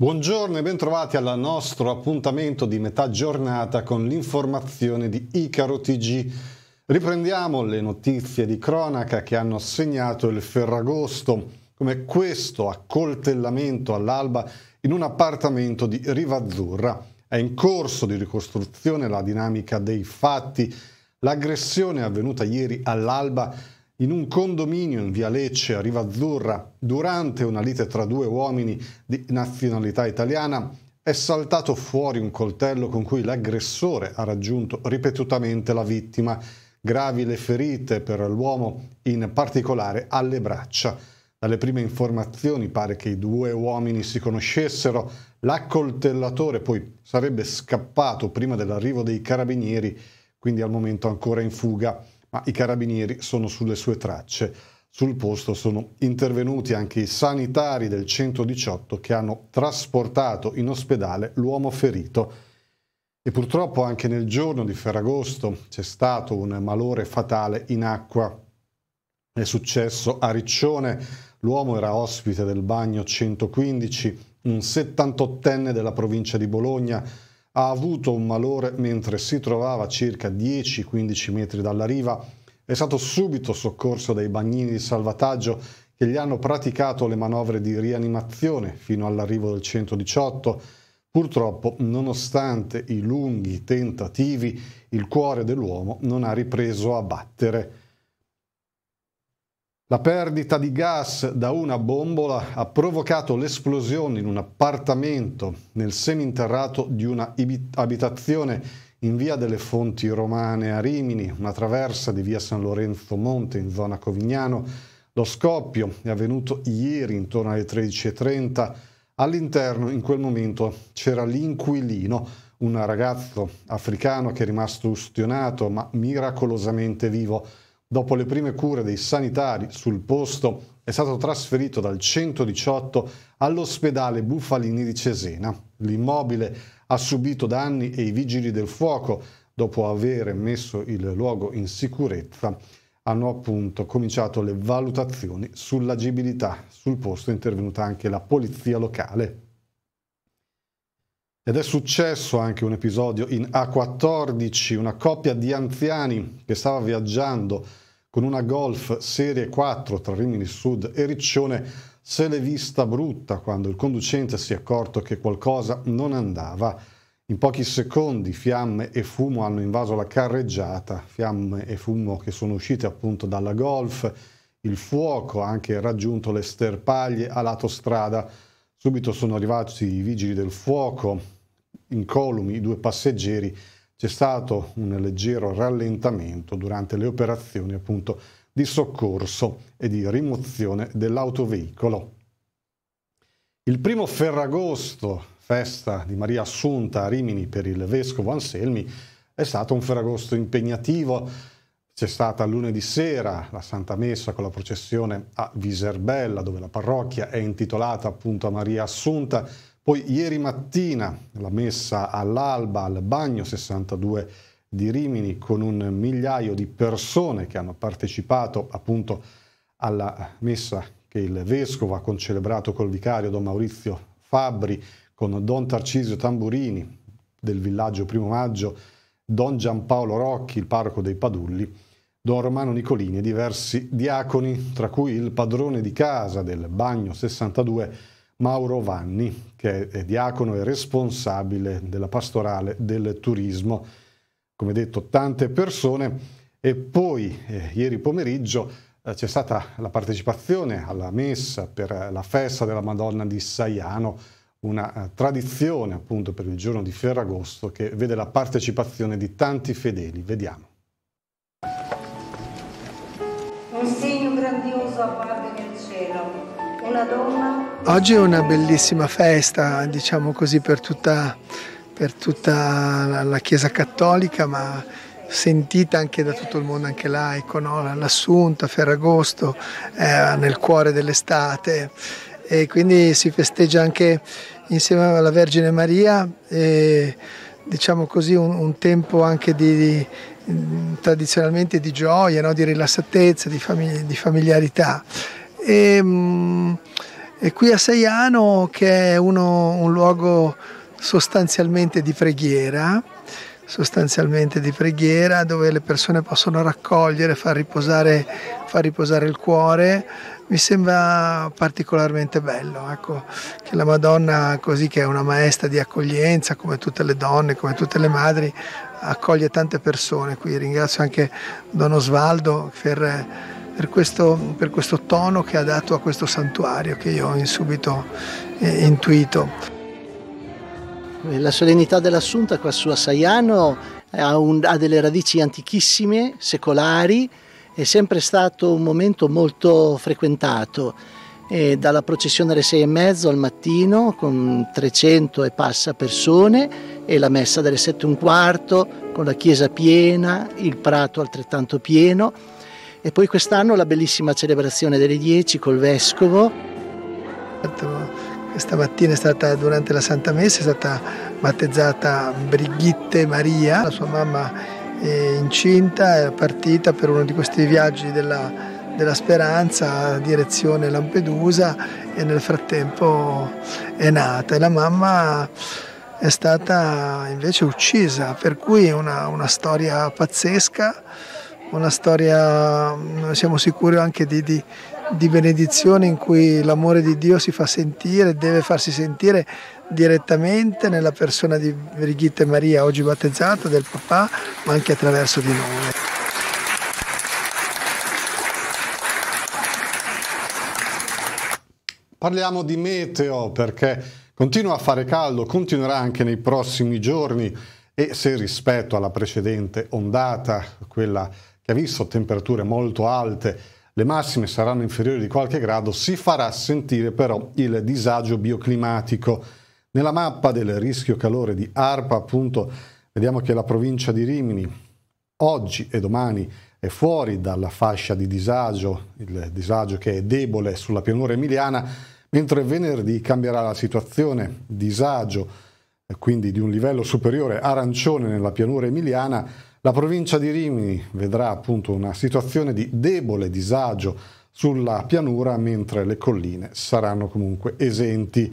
Buongiorno e bentrovati al nostro appuntamento di metà giornata con l'informazione di Icaro TG. Riprendiamo le notizie di cronaca che hanno segnato il Ferragosto, come questo accoltellamento all'alba in un appartamento di Rivazzurra. È in corso di ricostruzione la dinamica dei fatti. L'aggressione avvenuta ieri all'alba in un condominio in via Lecce a Rivazzurra durante una lite tra due uomini di nazionalità italiana è saltato fuori un coltello con cui l'aggressore ha raggiunto ripetutamente la vittima, gravi le ferite per l'uomo, in particolare alle braccia. Dalle prime informazioni pare che i due uomini si conoscessero, l'accoltellatore poi sarebbe scappato prima dell'arrivo dei carabinieri, quindi al momento ancora in fuga ma i carabinieri sono sulle sue tracce. Sul posto sono intervenuti anche i sanitari del 118 che hanno trasportato in ospedale l'uomo ferito. E purtroppo anche nel giorno di Ferragosto c'è stato un malore fatale in acqua. È successo a Riccione, l'uomo era ospite del bagno 115, un 78enne della provincia di Bologna, ha avuto un malore mentre si trovava a circa 10-15 metri dalla riva. È stato subito soccorso dai bagnini di salvataggio che gli hanno praticato le manovre di rianimazione fino all'arrivo del 118. Purtroppo, nonostante i lunghi tentativi, il cuore dell'uomo non ha ripreso a battere. La perdita di gas da una bombola ha provocato l'esplosione in un appartamento nel seminterrato di una abitazione in via delle Fonti Romane a Rimini, una traversa di via San Lorenzo Monte in zona Covignano. Lo scoppio è avvenuto ieri intorno alle 13.30. All'interno in quel momento c'era l'inquilino, un ragazzo africano che è rimasto ustionato ma miracolosamente vivo. Dopo le prime cure dei sanitari sul posto è stato trasferito dal 118 all'ospedale Bufalini di Cesena. L'immobile ha subito danni e i vigili del fuoco, dopo aver messo il luogo in sicurezza, hanno appunto cominciato le valutazioni sull'agibilità. Sul posto è intervenuta anche la polizia locale. Ed è successo anche un episodio in A14, una coppia di anziani che stava viaggiando con una Golf Serie 4 tra Rimini Sud e Riccione se l'è vista brutta quando il conducente si è accorto che qualcosa non andava. In pochi secondi fiamme e fumo hanno invaso la carreggiata, fiamme e fumo che sono uscite appunto dalla Golf, il fuoco ha anche raggiunto le sterpaglie a lato strada. Subito sono arrivati i vigili del fuoco, incolumi i due passeggeri c'è stato un leggero rallentamento durante le operazioni appunto, di soccorso e di rimozione dell'autoveicolo. Il primo Ferragosto, festa di Maria Assunta a Rimini per il vescovo Anselmi, è stato un Ferragosto impegnativo. C'è stata lunedì sera la Santa Messa con la processione a Viserbella, dove la parrocchia è intitolata appunto a Maria Assunta, poi ieri mattina la messa all'alba al bagno 62 di Rimini con un migliaio di persone che hanno partecipato appunto alla messa che il vescovo ha concelebrato col vicario Don Maurizio Fabbri con Don Tarcisio Tamburini del villaggio Primo Maggio, Don Giampaolo Rocchi, il parroco dei Padulli, Don Romano Nicolini e diversi diaconi, tra cui il padrone di casa del bagno 62 Mauro Vanni, che è diacono e responsabile della pastorale del turismo. Come detto, tante persone. E poi, eh, ieri pomeriggio, eh, c'è stata la partecipazione alla messa per la festa della Madonna di Saiano, una eh, tradizione appunto per il giorno di Ferragosto che vede la partecipazione di tanti fedeli. Vediamo. Un segno grandioso apparve nel cielo, una donna Oggi è una bellissima festa, diciamo così, per tutta, per tutta la Chiesa Cattolica, ma sentita anche da tutto il mondo, anche laico, ecco, no? l'assunta, Ferragosto, eh, nel cuore dell'estate e quindi si festeggia anche insieme alla Vergine Maria, e, diciamo così, un, un tempo anche di, di, tradizionalmente di gioia, no? di rilassatezza, di, famig- di familiarità. E, mh, mm, e qui a Seiano, che è uno, un luogo sostanzialmente di preghiera, sostanzialmente di preghiera, dove le persone possono raccogliere, far riposare, far riposare il cuore, mi sembra particolarmente bello, ecco, che la Madonna, così che è una maestra di accoglienza, come tutte le donne, come tutte le madri, accoglie tante persone. Qui ringrazio anche Don Osvaldo per per questo, per questo tono che ha dato a questo santuario che io ho subito eh, intuito. Eh, la solennità dell'Assunta qua su Assaiano eh, ha, un, ha delle radici antichissime, secolari, è sempre stato un momento molto frequentato eh, dalla processione alle sei e mezzo al mattino con 300 e passa persone e la messa delle sette e un quarto con la chiesa piena, il prato altrettanto pieno e poi quest'anno la bellissima celebrazione delle 10 col Vescovo. Questa mattina è stata, durante la Santa Messa, è stata battezzata Brigitte Maria, la sua mamma è incinta, è partita per uno di questi viaggi della, della speranza, direzione Lampedusa e nel frattempo è nata. E la mamma è stata invece uccisa, per cui è una, una storia pazzesca una storia, siamo sicuri anche di, di, di benedizione in cui l'amore di Dio si fa sentire, deve farsi sentire direttamente nella persona di Brigitte Maria, oggi battezzata, del papà, ma anche attraverso di noi. Parliamo di meteo perché continua a fare caldo, continuerà anche nei prossimi giorni e se rispetto alla precedente ondata, quella che visto temperature molto alte, le massime saranno inferiori di qualche grado, si farà sentire però il disagio bioclimatico. Nella mappa del rischio calore di ARPA, appunto, vediamo che la provincia di Rimini oggi e domani è fuori dalla fascia di disagio, il disagio che è debole sulla pianura emiliana, mentre venerdì cambierà la situazione, disagio quindi di un livello superiore arancione nella pianura emiliana, la provincia di Rimini vedrà appunto una situazione di debole disagio sulla pianura, mentre le colline saranno comunque esenti.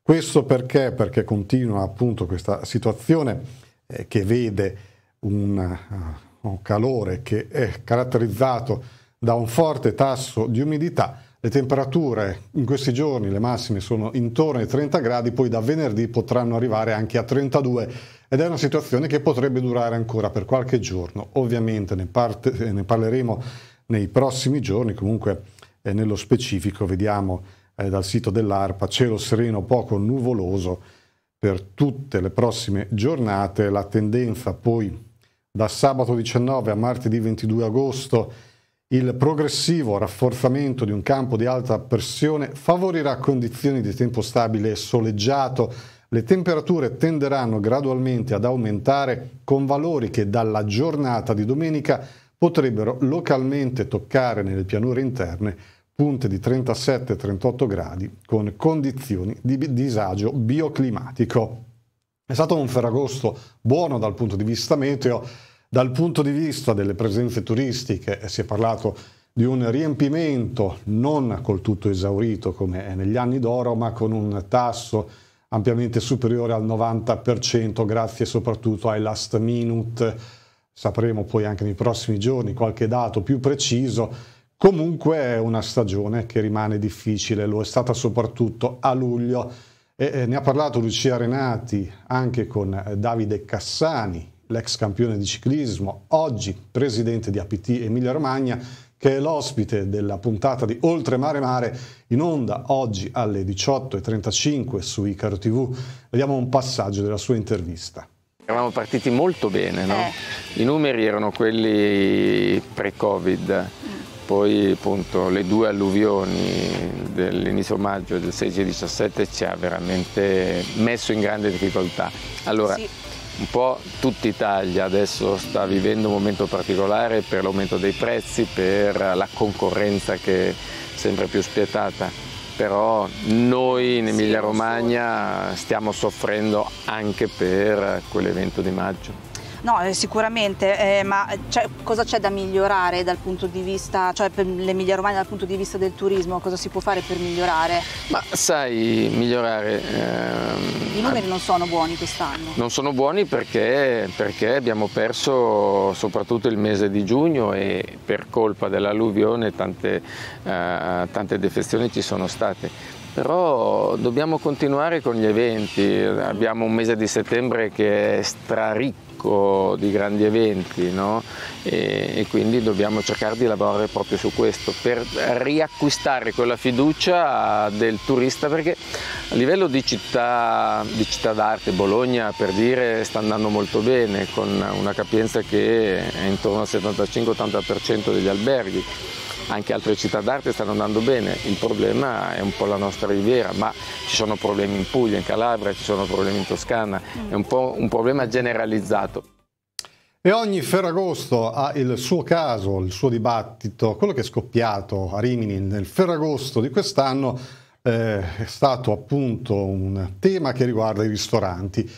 Questo perché? Perché continua appunto questa situazione eh, che vede un, uh, un calore che è caratterizzato da un forte tasso di umidità le temperature in questi giorni, le massime sono intorno ai 30 gradi, poi da venerdì potranno arrivare anche a 32 ed è una situazione che potrebbe durare ancora per qualche giorno. Ovviamente ne, parte, eh, ne parleremo nei prossimi giorni, comunque eh, nello specifico vediamo eh, dal sito dell'ARPA cielo sereno poco nuvoloso per tutte le prossime giornate, la tendenza poi da sabato 19 a martedì 22 agosto il progressivo rafforzamento di un campo di alta pressione favorirà condizioni di tempo stabile e soleggiato. Le temperature tenderanno gradualmente ad aumentare con valori che dalla giornata di domenica potrebbero localmente toccare nelle pianure interne punte di 37-38 gradi con condizioni di disagio bioclimatico. È stato un Ferragosto buono dal punto di vista meteo, dal punto di vista delle presenze turistiche eh, si è parlato di un riempimento non col tutto esaurito come negli anni d'oro, ma con un tasso ampiamente superiore al 90% grazie soprattutto ai last minute. Sapremo poi anche nei prossimi giorni qualche dato più preciso. Comunque è una stagione che rimane difficile, lo è stata soprattutto a luglio e eh, ne ha parlato Lucia Renati anche con eh, Davide Cassani, l'ex campione di ciclismo, oggi presidente di APT Emilia Romagna, che è l'ospite della puntata di Oltre Mare Mare in onda oggi alle 18.35 su Icaro TV. Vediamo un passaggio della sua intervista. Eravamo partiti molto bene, no? Eh. i numeri erano quelli pre-Covid, poi appunto le due alluvioni dell'inizio maggio del 16 e 17 ci ha veramente messo in grande difficoltà. Allora, sì un po' tutta Italia adesso sta vivendo un momento particolare per l'aumento dei prezzi, per la concorrenza che è sempre più spietata, però noi in Emilia Romagna stiamo soffrendo anche per quell'evento di maggio. No, eh, sicuramente, eh, ma eh, cioè, cosa c'è da migliorare dal punto di vista, cioè per l'Emilia Romagna dal punto di vista del turismo, cosa si può fare per migliorare? Ma sai, migliorare... Ehm, I numeri non sono buoni quest'anno. Non sono buoni perché, perché abbiamo perso soprattutto il mese di giugno e per colpa dell'alluvione tante, eh, tante defezioni ci sono state. Però dobbiamo continuare con gli eventi, abbiamo un mese di settembre che è straricco di grandi eventi no? e, e quindi dobbiamo cercare di lavorare proprio su questo per riacquistare quella fiducia del turista perché a livello di città, di città d'arte, Bologna per dire sta andando molto bene con una capienza che è intorno al 75-80% degli alberghi anche altre città d'arte stanno andando bene, il problema è un po' la nostra riviera, ma ci sono problemi in Puglia, in Calabria, ci sono problemi in Toscana, è un po' un problema generalizzato. E ogni Ferragosto ha il suo caso, il suo dibattito, quello che è scoppiato a Rimini nel Ferragosto di quest'anno eh, è stato appunto un tema che riguarda i ristoranti.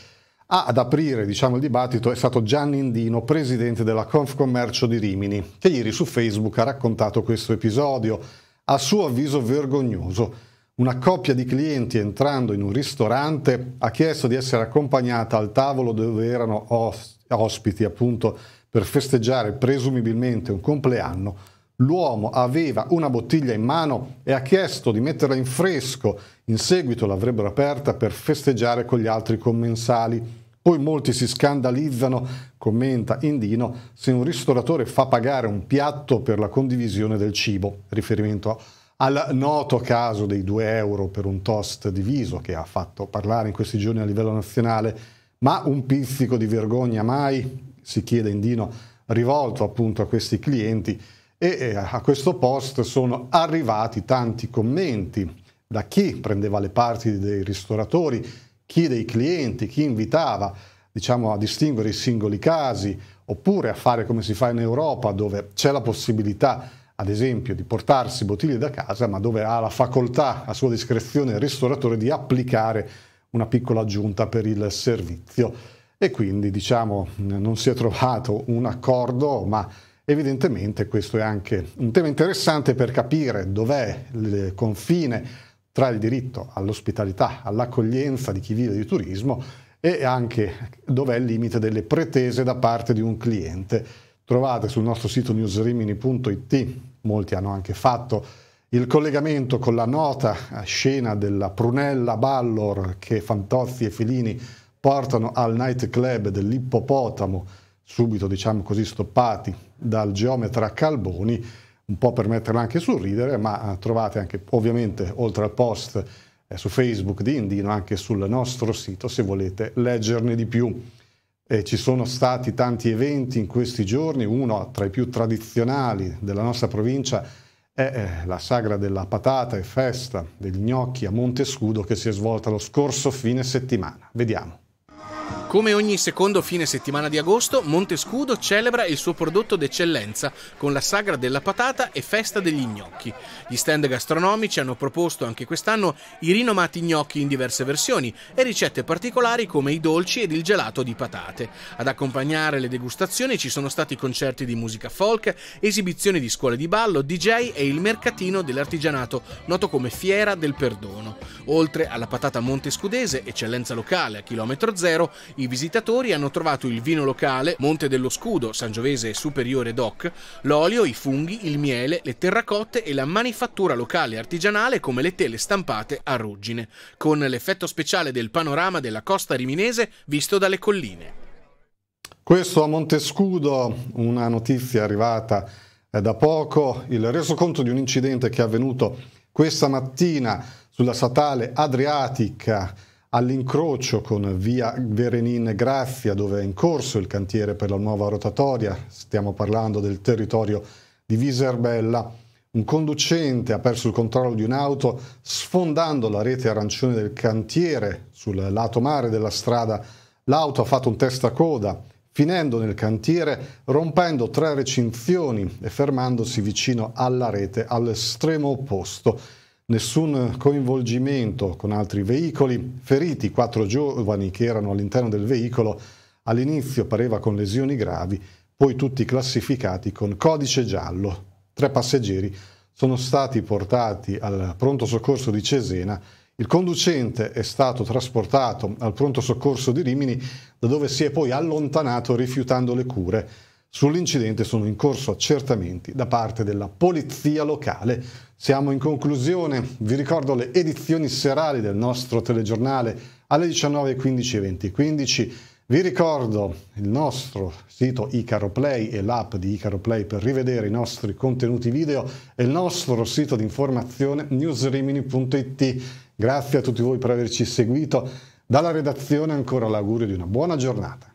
Ah, ad aprire diciamo, il dibattito è stato Gianni Indino, presidente della Confcommercio di Rimini, che ieri su Facebook ha raccontato questo episodio, a suo avviso vergognoso. Una coppia di clienti entrando in un ristorante ha chiesto di essere accompagnata al tavolo dove erano ospiti, appunto, per festeggiare presumibilmente un compleanno. L'uomo aveva una bottiglia in mano e ha chiesto di metterla in fresco. In seguito l'avrebbero aperta per festeggiare con gli altri commensali. Poi molti si scandalizzano, commenta Indino, se un ristoratore fa pagare un piatto per la condivisione del cibo, riferimento al noto caso dei 2 euro per un toast diviso che ha fatto parlare in questi giorni a livello nazionale, ma un pizzico di vergogna mai, si chiede Indino, rivolto appunto a questi clienti e a questo post sono arrivati tanti commenti da chi prendeva le parti dei ristoratori, chi dei clienti, chi invitava diciamo, a distinguere i singoli casi, oppure a fare come si fa in Europa, dove c'è la possibilità, ad esempio, di portarsi bottiglie da casa, ma dove ha la facoltà, a sua discrezione, il ristoratore di applicare una piccola aggiunta per il servizio. E quindi, diciamo, non si è trovato un accordo, ma evidentemente questo è anche un tema interessante per capire dov'è il confine tra il diritto all'ospitalità, all'accoglienza di chi vive di turismo e anche dov'è il limite delle pretese da parte di un cliente. Trovate sul nostro sito newsrimini.it, molti hanno anche fatto il collegamento con la nota eh, scena della Prunella Ballor che Fantozzi e Felini portano al nightclub dell'ippopotamo, subito diciamo così stoppati dal geometra Calboni, un po' per metterla anche sul ridere, ma eh, trovate anche ovviamente oltre al post eh, su Facebook di Indino anche sul nostro sito se volete leggerne di più. Eh, ci sono stati tanti eventi in questi giorni, uno tra i più tradizionali della nostra provincia è eh, la sagra della patata e festa degli gnocchi a Montescudo che si è svolta lo scorso fine settimana. Vediamo. Come ogni secondo fine settimana di agosto, Montescudo celebra il suo prodotto d'eccellenza con la Sagra della Patata e Festa degli Gnocchi. Gli stand gastronomici hanno proposto anche quest'anno i rinomati gnocchi in diverse versioni e ricette particolari come i dolci ed il gelato di patate. Ad accompagnare le degustazioni ci sono stati concerti di musica folk, esibizioni di scuole di ballo, DJ e il mercatino dell'artigianato, noto come Fiera del Perdono. Oltre alla patata montescudese, eccellenza locale a chilometro zero, i visitatori hanno trovato il vino locale, Monte dello Scudo, Sangiovese Superiore DOC, l'olio, i funghi, il miele, le terracotte e la manifattura locale artigianale come le tele stampate a ruggine, con l'effetto speciale del panorama della costa riminese visto dalle colline. Questo a Montescudo, una notizia arrivata eh, da poco, il resoconto di un incidente che è avvenuto questa mattina sulla statale Adriatica all'incrocio con via Verenin Graffia dove è in corso il cantiere per la nuova rotatoria, stiamo parlando del territorio di Viserbella, un conducente ha perso il controllo di un'auto sfondando la rete arancione del cantiere sul lato mare della strada, l'auto ha fatto un testacoda finendo nel cantiere rompendo tre recinzioni e fermandosi vicino alla rete all'estremo opposto nessun coinvolgimento con altri veicoli. Feriti quattro giovani che erano all'interno del veicolo, all'inizio pareva con lesioni gravi, poi tutti classificati con codice giallo. Tre passeggeri sono stati portati al pronto soccorso di Cesena. Il conducente è stato trasportato al pronto soccorso di Rimini, da dove si è poi allontanato rifiutando le cure. Sull'incidente sono in corso accertamenti da parte della polizia locale. Siamo in conclusione, vi ricordo le edizioni serali del nostro telegiornale alle 19.15 e 20.15. Vi ricordo il nostro sito Icaro Play e l'app di Icaro Play per rivedere i nostri contenuti video e il nostro sito di informazione newsrimini.it. Grazie a tutti voi per averci seguito. Dalla redazione ancora l'augurio di una buona giornata.